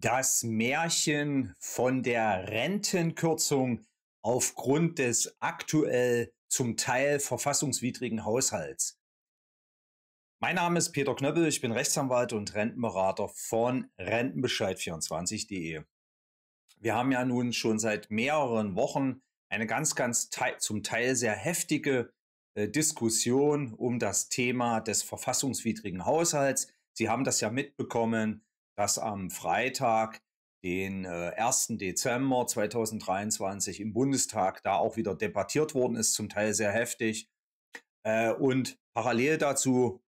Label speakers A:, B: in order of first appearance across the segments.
A: Das Märchen von der Rentenkürzung aufgrund des aktuell zum Teil verfassungswidrigen Haushalts. Mein Name ist Peter Knöppel, ich bin Rechtsanwalt und Rentenberater von Rentenbescheid24.de. Wir haben ja nun schon seit mehreren Wochen eine ganz, ganz zum Teil sehr heftige äh, Diskussion um das Thema des verfassungswidrigen Haushalts. Sie haben das ja mitbekommen dass am Freitag, den 1. Äh, Dezember 2023 im Bundestag da auch wieder debattiert worden ist, zum Teil sehr heftig. Äh, und parallel dazu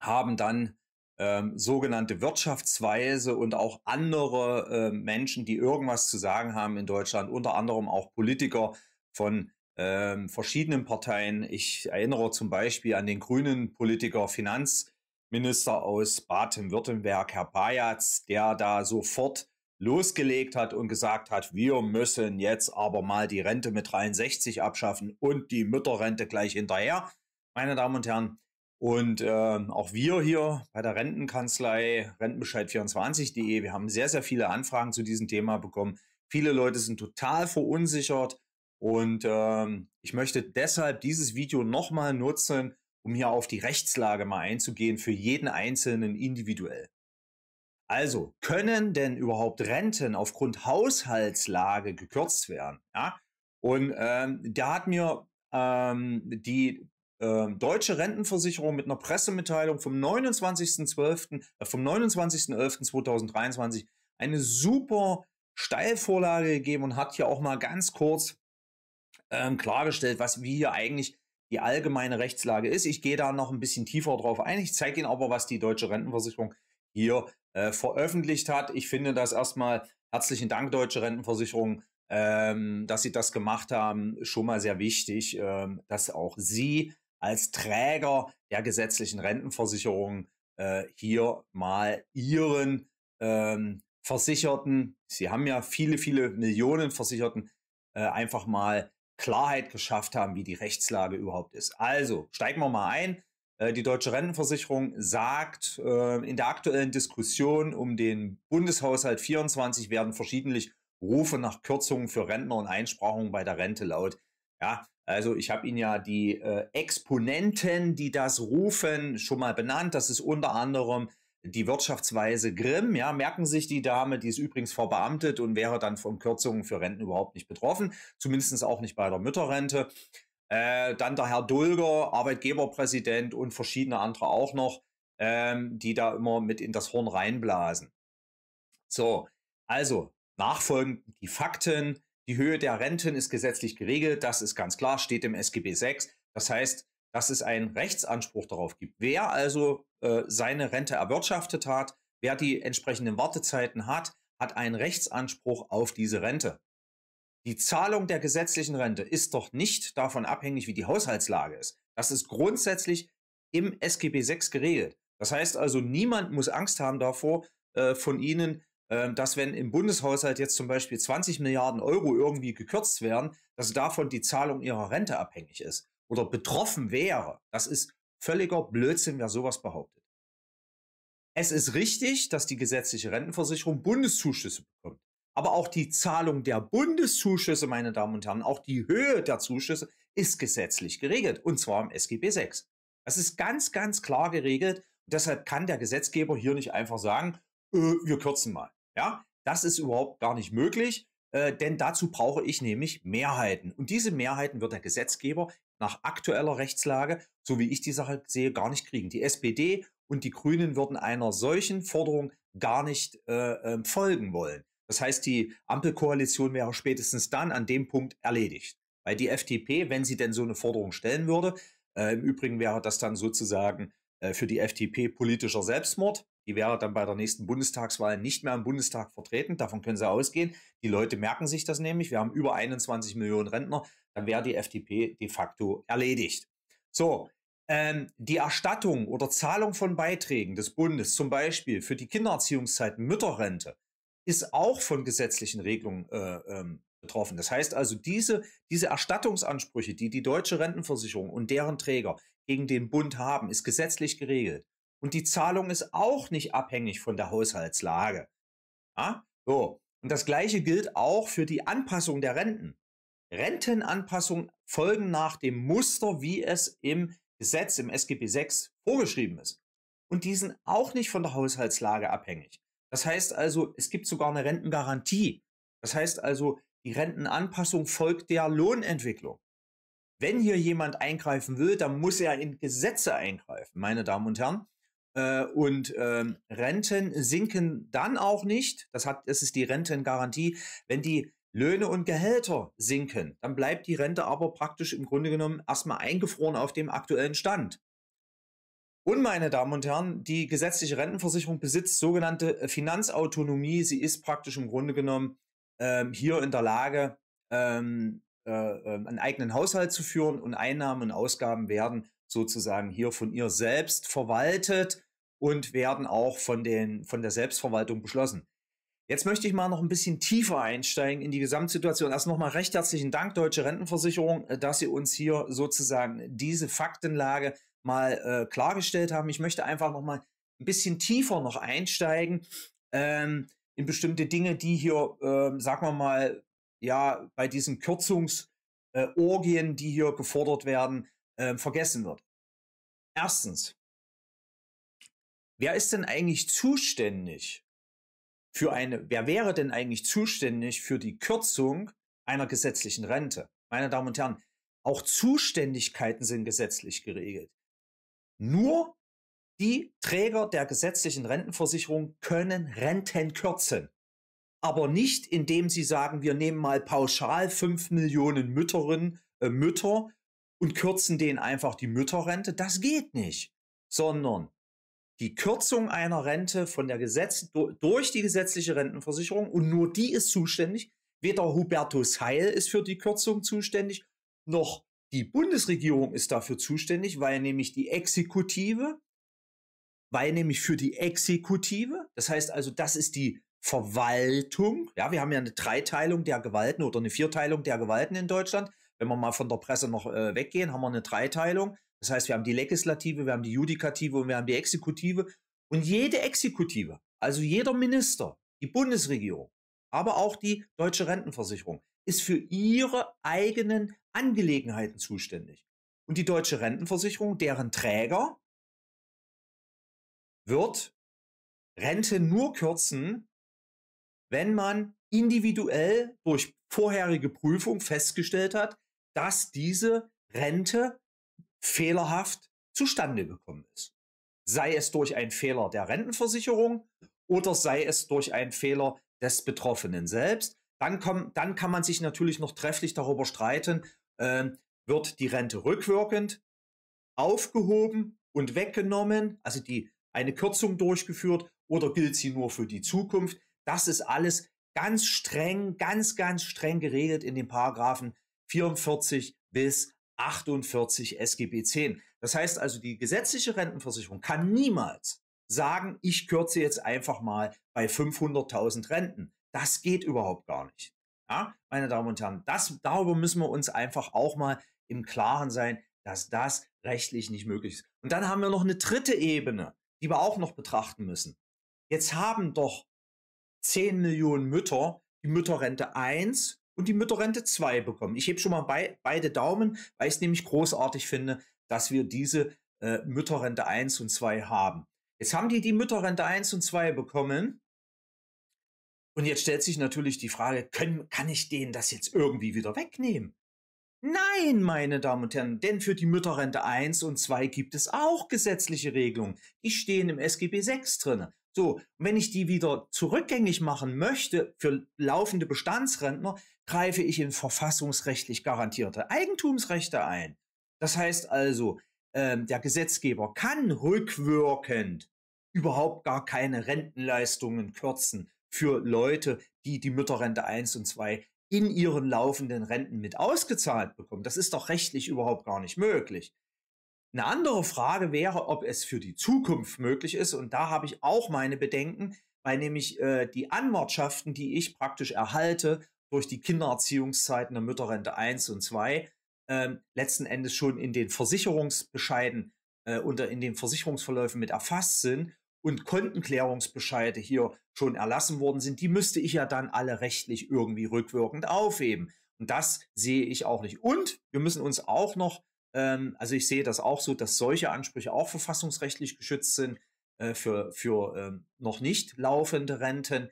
A: haben dann ähm, sogenannte Wirtschaftsweise und auch andere ähm, Menschen, die irgendwas zu sagen haben in Deutschland, unter anderem auch Politiker von ähm, verschiedenen Parteien. Ich erinnere zum Beispiel an den grünen Politiker Finanz. Minister aus Baden-Württemberg, Herr Bayatz, der da sofort losgelegt hat und gesagt hat, wir müssen jetzt aber mal die Rente mit 63 abschaffen und die Mütterrente gleich hinterher, meine Damen und Herren. Und äh, auch wir hier bei der Rentenkanzlei Rentenbescheid24.de, wir haben sehr, sehr viele Anfragen zu diesem Thema bekommen. Viele Leute sind total verunsichert und äh, ich möchte deshalb dieses Video nochmal nutzen, um hier auf die Rechtslage mal einzugehen, für jeden Einzelnen individuell. Also, können denn überhaupt Renten aufgrund Haushaltslage gekürzt werden? Ja? Und ähm, da hat mir ähm, die ähm, deutsche Rentenversicherung mit einer Pressemitteilung vom 29.12., äh, vom 29.11.2023 eine super Steilvorlage gegeben und hat hier auch mal ganz kurz ähm, klargestellt, was wir hier eigentlich die allgemeine Rechtslage ist. Ich gehe da noch ein bisschen tiefer drauf ein. Ich zeige Ihnen aber, was die deutsche Rentenversicherung hier äh, veröffentlicht hat. Ich finde das erstmal herzlichen Dank, deutsche Rentenversicherung, ähm, dass Sie das gemacht haben, schon mal sehr wichtig, ähm, dass auch Sie als Träger der gesetzlichen Rentenversicherung äh, hier mal Ihren ähm, Versicherten, Sie haben ja viele, viele Millionen Versicherten, äh, einfach mal Klarheit geschafft haben, wie die Rechtslage überhaupt ist. Also steigen wir mal ein. Äh, die Deutsche Rentenversicherung sagt, äh, in der aktuellen Diskussion um den Bundeshaushalt 24 werden verschiedentlich Rufe nach Kürzungen für Rentner und Einsprachungen bei der Rente laut. Ja, also ich habe Ihnen ja die äh, Exponenten, die das rufen, schon mal benannt. Das ist unter anderem die Wirtschaftsweise Grimm, ja, merken sich die Dame, die ist übrigens verbeamtet und wäre dann von Kürzungen für Renten überhaupt nicht betroffen, zumindest auch nicht bei der Mütterrente. Äh, dann der Herr Dulger, Arbeitgeberpräsident und verschiedene andere auch noch, ähm, die da immer mit in das Horn reinblasen. So, also nachfolgend die Fakten. Die Höhe der Renten ist gesetzlich geregelt, das ist ganz klar, steht im SGB 6. Das heißt, dass es einen Rechtsanspruch darauf gibt. Wer also äh, seine Rente erwirtschaftet hat, wer die entsprechenden Wartezeiten hat, hat einen Rechtsanspruch auf diese Rente. Die Zahlung der gesetzlichen Rente ist doch nicht davon abhängig, wie die Haushaltslage ist. Das ist grundsätzlich im SGB VI geregelt. Das heißt also, niemand muss Angst haben davor, äh, von Ihnen, äh, dass wenn im Bundeshaushalt jetzt zum Beispiel 20 Milliarden Euro irgendwie gekürzt werden, dass davon die Zahlung Ihrer Rente abhängig ist oder betroffen wäre. Das ist völliger Blödsinn, wer sowas behauptet. Es ist richtig, dass die gesetzliche Rentenversicherung Bundeszuschüsse bekommt. Aber auch die Zahlung der Bundeszuschüsse, meine Damen und Herren, auch die Höhe der Zuschüsse ist gesetzlich geregelt. Und zwar im SGB VI. Das ist ganz, ganz klar geregelt. Und deshalb kann der Gesetzgeber hier nicht einfach sagen, äh, wir kürzen mal. Ja, das ist überhaupt gar nicht möglich. Äh, denn dazu brauche ich nämlich Mehrheiten. Und diese Mehrheiten wird der Gesetzgeber nach aktueller Rechtslage, so wie ich die Sache sehe, gar nicht kriegen. Die SPD und die Grünen würden einer solchen Forderung gar nicht äh, ähm, folgen wollen. Das heißt, die Ampelkoalition wäre spätestens dann an dem Punkt erledigt. Weil die FDP, wenn sie denn so eine Forderung stellen würde, äh, im Übrigen wäre das dann sozusagen äh, für die FDP politischer Selbstmord. Die wäre dann bei der nächsten Bundestagswahl nicht mehr im Bundestag vertreten. Davon können Sie ausgehen. Die Leute merken sich das nämlich. Wir haben über 21 Millionen Rentner dann wäre die FDP de facto erledigt. So, ähm, die Erstattung oder Zahlung von Beiträgen des Bundes, zum Beispiel für die Kindererziehungszeit, Mütterrente, ist auch von gesetzlichen Regelungen äh, ähm, betroffen. Das heißt also, diese, diese Erstattungsansprüche, die die deutsche Rentenversicherung und deren Träger gegen den Bund haben, ist gesetzlich geregelt. Und die Zahlung ist auch nicht abhängig von der Haushaltslage. Ja? So. Und das Gleiche gilt auch für die Anpassung der Renten. Rentenanpassungen folgen nach dem Muster, wie es im Gesetz, im SGB VI vorgeschrieben ist. Und die sind auch nicht von der Haushaltslage abhängig. Das heißt also, es gibt sogar eine Rentengarantie. Das heißt also, die Rentenanpassung folgt der Lohnentwicklung. Wenn hier jemand eingreifen will, dann muss er in Gesetze eingreifen, meine Damen und Herren. Äh, und ähm, Renten sinken dann auch nicht, das, hat, das ist die Rentengarantie, wenn die Löhne und Gehälter sinken, dann bleibt die Rente aber praktisch im Grunde genommen erstmal eingefroren auf dem aktuellen Stand. Und meine Damen und Herren, die gesetzliche Rentenversicherung besitzt sogenannte äh, Finanzautonomie. Sie ist praktisch im Grunde genommen ähm, hier in der Lage, ähm, äh, ähm, einen eigenen Haushalt zu führen und Einnahmen und Ausgaben werden sozusagen hier von ihr selbst verwaltet und werden auch von, den, von der Selbstverwaltung beschlossen. Jetzt möchte ich mal noch ein bisschen tiefer einsteigen in die Gesamtsituation. Erst nochmal recht herzlichen Dank, Deutsche Rentenversicherung, dass Sie uns hier sozusagen diese Faktenlage mal äh, klargestellt haben. Ich möchte einfach nochmal ein bisschen tiefer noch einsteigen ähm, in bestimmte Dinge, die hier, ähm, sagen wir mal, ja, bei diesen Kürzungsorgien, äh, die hier gefordert werden, äh, vergessen wird. Erstens, wer ist denn eigentlich zuständig für eine, wer wäre denn eigentlich zuständig für die Kürzung einer gesetzlichen Rente? Meine Damen und Herren, auch Zuständigkeiten sind gesetzlich geregelt. Nur die Träger der gesetzlichen Rentenversicherung können Renten kürzen. Aber nicht, indem sie sagen, wir nehmen mal pauschal fünf Millionen Mütterinnen, äh, Mütter und kürzen denen einfach die Mütterrente. Das geht nicht. Sondern die Kürzung einer Rente von der Gesetz durch die gesetzliche Rentenversicherung und nur die ist zuständig. Weder Hubertus Heil ist für die Kürzung zuständig, noch die Bundesregierung ist dafür zuständig, weil nämlich die Exekutive, weil nämlich für die Exekutive, das heißt also, das ist die Verwaltung, ja, wir haben ja eine Dreiteilung der Gewalten oder eine Vierteilung der Gewalten in Deutschland. Wenn wir mal von der Presse noch äh, weggehen, haben wir eine Dreiteilung. Das heißt, wir haben die Legislative, wir haben die Judikative und wir haben die Exekutive. Und jede Exekutive, also jeder Minister, die Bundesregierung, aber auch die deutsche Rentenversicherung, ist für ihre eigenen Angelegenheiten zuständig. Und die deutsche Rentenversicherung, deren Träger, wird Rente nur kürzen, wenn man individuell durch vorherige Prüfung festgestellt hat, dass diese Rente fehlerhaft zustande gekommen ist. Sei es durch einen Fehler der Rentenversicherung oder sei es durch einen Fehler des Betroffenen selbst. Dann, komm, dann kann man sich natürlich noch trefflich darüber streiten, äh, wird die Rente rückwirkend aufgehoben und weggenommen, also die, eine Kürzung durchgeführt oder gilt sie nur für die Zukunft. Das ist alles ganz streng, ganz, ganz streng geregelt in den Paragraphen 44 bis 48 SGB 10. Das heißt also, die gesetzliche Rentenversicherung kann niemals sagen, ich kürze jetzt einfach mal bei 500.000 Renten. Das geht überhaupt gar nicht. Ja, meine Damen und Herren, das, darüber müssen wir uns einfach auch mal im Klaren sein, dass das rechtlich nicht möglich ist. Und dann haben wir noch eine dritte Ebene, die wir auch noch betrachten müssen. Jetzt haben doch 10 Millionen Mütter die Mütterrente 1 und die Mütterrente 2 bekommen. Ich hebe schon mal bei, beide Daumen, weil ich es nämlich großartig finde, dass wir diese äh, Mütterrente 1 und 2 haben. Jetzt haben die die Mütterrente 1 und 2 bekommen. Und jetzt stellt sich natürlich die Frage, können, kann ich denen das jetzt irgendwie wieder wegnehmen? Nein, meine Damen und Herren, denn für die Mütterrente 1 und 2 gibt es auch gesetzliche Regelungen. Die stehen im SGB 6 drinne. So, wenn ich die wieder zurückgängig machen möchte für laufende Bestandsrentner, greife ich in verfassungsrechtlich garantierte Eigentumsrechte ein. Das heißt also, ähm, der Gesetzgeber kann rückwirkend überhaupt gar keine Rentenleistungen kürzen für Leute, die die Mütterrente 1 und 2 in ihren laufenden Renten mit ausgezahlt bekommen. Das ist doch rechtlich überhaupt gar nicht möglich. Eine andere Frage wäre, ob es für die Zukunft möglich ist. Und da habe ich auch meine Bedenken, weil nämlich äh, die Anwartschaften, die ich praktisch erhalte durch die Kindererziehungszeiten der Mütterrente 1 und 2, äh, letzten Endes schon in den Versicherungsbescheiden äh, unter in den Versicherungsverläufen mit erfasst sind und Kontenklärungsbescheide hier schon erlassen worden sind, die müsste ich ja dann alle rechtlich irgendwie rückwirkend aufheben. Und das sehe ich auch nicht. Und wir müssen uns auch noch ähm, also ich sehe das auch so, dass solche Ansprüche auch verfassungsrechtlich geschützt sind äh, für, für ähm, noch nicht laufende Renten.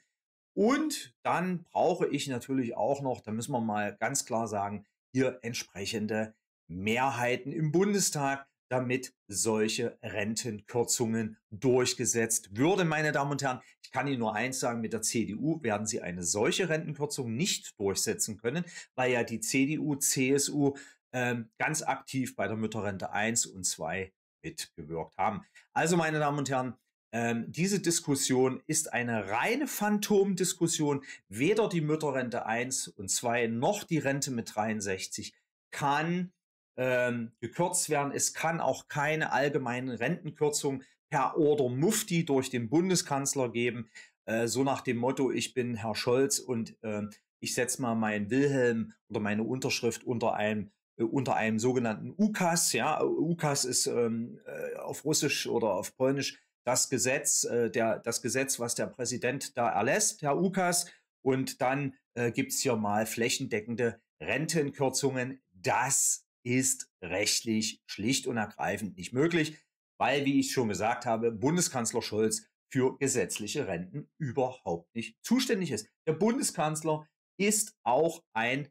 A: Und dann brauche ich natürlich auch noch, da müssen wir mal ganz klar sagen, hier entsprechende Mehrheiten im Bundestag, damit solche Rentenkürzungen durchgesetzt würden, meine Damen und Herren. Ich kann Ihnen nur eins sagen, mit der CDU werden Sie eine solche Rentenkürzung nicht durchsetzen können, weil ja die CDU, CSU ähm, ganz aktiv bei der Mütterrente 1 und 2 mitgewirkt haben. Also, meine Damen und Herren, ähm, diese Diskussion ist eine reine Phantomdiskussion. Weder die Mütterrente 1 und 2 noch die Rente mit 63 kann ähm, gekürzt werden. Es kann auch keine allgemeinen Rentenkürzung per Order Mufti durch den Bundeskanzler geben. Äh, so nach dem Motto, ich bin Herr Scholz und äh, ich setze mal meinen Wilhelm oder meine Unterschrift unter einem äh, unter einem sogenannten UKAS. Ja, UKAS ist ähm, äh, auf Russisch oder auf Polnisch das Gesetz, äh, der, das Gesetz, was der Präsident da erlässt, Herr UKAS. Und dann äh, gibt hier mal flächendeckende Rentenkürzungen. Das ist rechtlich schlicht und ergreifend nicht möglich, weil, wie ich schon gesagt habe, Bundeskanzler Scholz für gesetzliche Renten überhaupt nicht zuständig ist. Der Bundeskanzler ist auch ein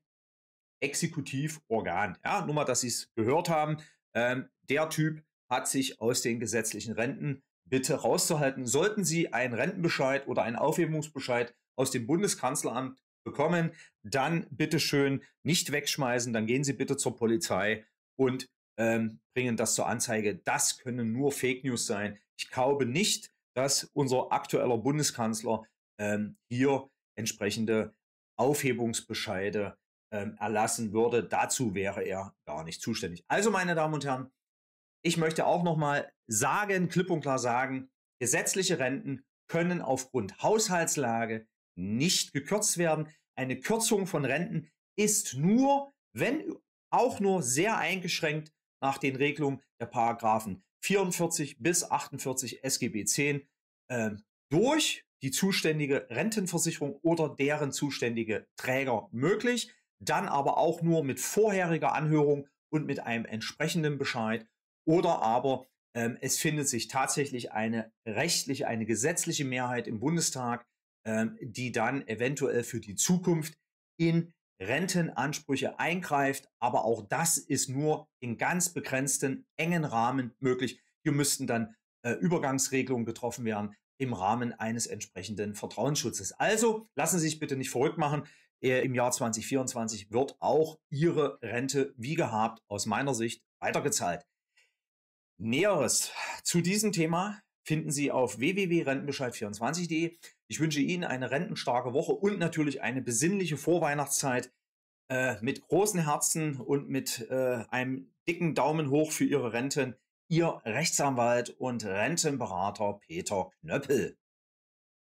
A: Exekutivorgan. Ja, nur mal, dass Sie es gehört haben. Ähm, der Typ hat sich aus den gesetzlichen Renten bitte rauszuhalten. Sollten Sie einen Rentenbescheid oder einen Aufhebungsbescheid aus dem Bundeskanzleramt bekommen, dann bitte schön nicht wegschmeißen, dann gehen Sie bitte zur Polizei und ähm, bringen das zur Anzeige. Das können nur Fake News sein. Ich glaube nicht, dass unser aktueller Bundeskanzler ähm, hier entsprechende Aufhebungsbescheide ähm, erlassen würde. Dazu wäre er gar nicht zuständig. Also, meine Damen und Herren, ich möchte auch nochmal sagen, klipp und klar sagen, gesetzliche Renten können aufgrund Haushaltslage nicht gekürzt werden. Eine Kürzung von Renten ist nur, wenn auch nur sehr eingeschränkt nach den Regelungen der Paragraphen 44 bis 48 SGB 10 äh, durch die zuständige Rentenversicherung oder deren zuständige Träger möglich dann aber auch nur mit vorheriger Anhörung und mit einem entsprechenden Bescheid oder aber ähm, es findet sich tatsächlich eine rechtliche, eine gesetzliche Mehrheit im Bundestag, ähm, die dann eventuell für die Zukunft in Rentenansprüche eingreift. Aber auch das ist nur in ganz begrenzten, engen Rahmen möglich. Hier müssten dann äh, Übergangsregelungen getroffen werden im Rahmen eines entsprechenden Vertrauensschutzes. Also lassen Sie sich bitte nicht verrückt machen. Äh, im Jahr 2024 wird auch ihre Rente wie gehabt aus meiner Sicht weitergezahlt. Näheres zu diesem Thema finden Sie auf www.rentenbescheid24.de. Ich wünsche Ihnen eine rentenstarke Woche und natürlich eine besinnliche Vorweihnachtszeit äh, mit großen Herzen und mit äh, einem dicken Daumen hoch für Ihre Renten. Ihr Rechtsanwalt und Rentenberater Peter Knöppel.